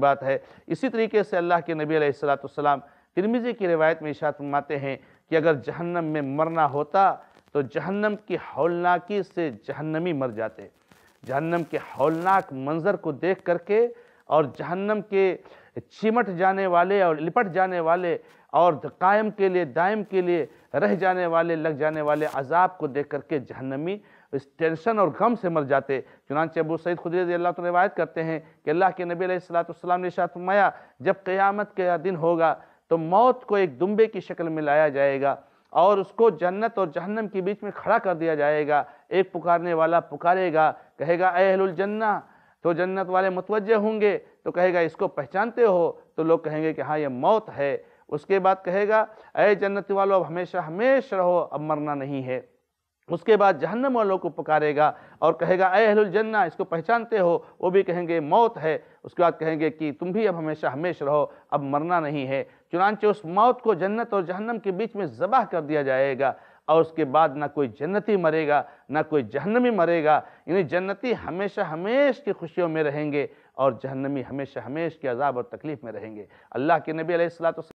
बात है इसी तरीके से अल्लाह के नबी सलाम तिरमिज़ी की रिवायत में इशात फरमाते हैं कि अगर जहन्नम में मरना होता तो जहन्नम की हौलनाकी से जहन्नमी मर जाते जहन्नम के हौलनाक मंज़र को देख करके और जहन्नम के चिमट जाने वाले और लिपट जाने वाले और कायम के लिए दायम के लिए रह जाने वाले लग जाने वाले अजाब को देख करके जहन्नमी इस टेंशन और गम से मर जाते चुनानचे अबू सैद खुद अल्लाह तो रिवायत करते हैं कि अल्लाह के नबी सलाम ने फरमाया जब क़यामत का दिन होगा तो मौत को एक दुम्बे की शक्ल में लाया जाएगा और उसको जन्नत और जहन्नम के बीच में खड़ा कर दिया जाएगा एक पुकारने वाला पुकारेगा कहेगा अहलुलजन्ना तो जन्नत वाले मुतवजह होंगे तो कहेगा इसको पहचानते हो तो लोग कहेंगे कि हाँ ये मौत है उसके बाद कहेगा अय जन्नत वालों अब हमेशा हमेश रहो अब मरना नहीं है उसके बाद जहन्नम वालों को पुकारेगा और कहेगा जन्ना इसको पहचानते हो वो भी कहेंगे मौत है उसके बाद कहेंगे कि तुम भी अब हमेशा हमेश रहो अब मरना नहीं है चुनानचे उस मौत को जन्नत और जहन्नम के बीच में ज़बह कर दिया जाएगा और उसके बाद ना कोई जन्नती मरेगा ना कोई जहन्नमी मरेगा यानी जन्नती हमेशा हमेश की खुशियों में रहेंगे और जहन्नमी हमेशा हमेश के अजाब और तकलीफ़ में रहेंगे अल्लाह के नबी अलैहिस्सलाम